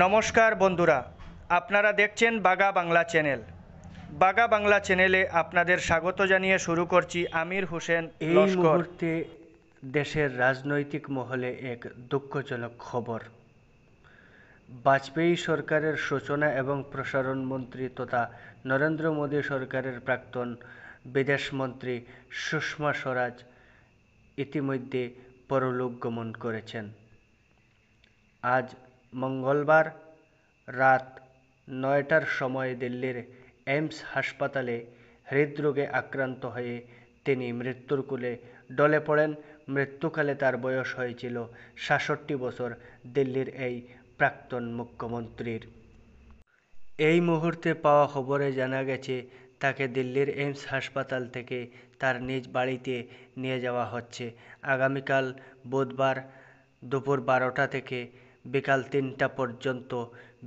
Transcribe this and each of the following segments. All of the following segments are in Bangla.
নমস্কার বন্ধুরা আপনারা দেখছেন বাগা বাংলা চ্যানেল বাগা বাংলা চ্যানেলে আপনাদের স্বাগত জানিয়ে শুরু করছি আমির হোসেন এই মুহূর্তে দেশের রাজনৈতিক মহলে এক দুঃখজনক খবর বাজপেয়ী সরকারের সূচনা এবং প্রসারণ মন্ত্রী তথা নরেন্দ্র মোদী সরকারের প্রাক্তন বিদেশ মন্ত্রী সুষমা স্বরাজ ইতিমধ্যে পরলোক গমন করেছেন আজ মঙ্গলবার রাত নয়টার সময় দিল্লির এইমস হাসপাতালে হৃদরোগে আক্রান্ত হয়ে তিনি মৃত্যুর কোলে ডলে পড়েন মৃত্যুকালে তার বয়স হয়েছিল সাষট্টি বছর দিল্লির এই প্রাক্তন মুখ্যমন্ত্রীর এই মুহূর্তে পাওয়া খবরে জানা গেছে তাকে দিল্লির এইমস হাসপাতাল থেকে তার নিজ বাড়িতে নিয়ে যাওয়া হচ্ছে আগামীকাল বুধবার দুপুর বারোটা থেকে বিকাল তিনটা পর্যন্ত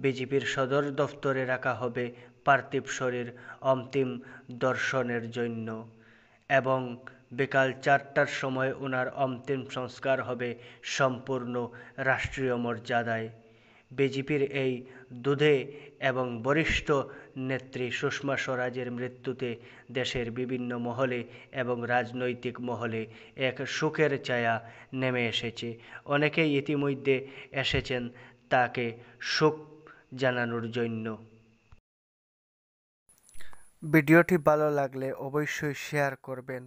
বিজিবির সদর দফতরে রাখা হবে পার্থিব শরীর অন্তিম দর্শনের জন্য এবং বিকাল চারটার সময় ওনার অন্তিম সংস্কার হবে সম্পূর্ণ রাষ্ট্রীয় মর্যাদায় বিজেপির এই দুঁদে এবং বরিষ্ঠ নেত্রী সুষমা স্বরাজের মৃত্যুতে দেশের বিভিন্ন মহলে এবং রাজনৈতিক মহলে এক শোকের ছায়া নেমে এসেছে অনেকেই ইতিমধ্যে এসেছেন তাকে শোক জানানোর জন্য ভিডিওটি ভালো লাগলে অবশ্যই শেয়ার করবেন